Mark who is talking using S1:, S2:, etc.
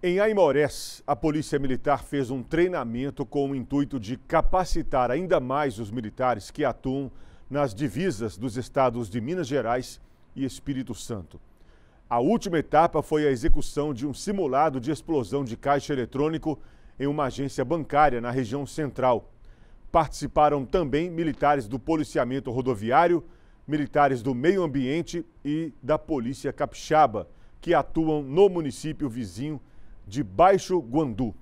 S1: Em Aimorés, a Polícia Militar fez um treinamento com o intuito de capacitar ainda mais os militares que atuam nas divisas dos estados de Minas Gerais e Espírito Santo. A última etapa foi a execução de um simulado de explosão de caixa eletrônico em uma agência bancária na região central. Participaram também militares do policiamento rodoviário, militares do meio ambiente e da Polícia Capixaba, que atuam no município vizinho de Baixo Guandu.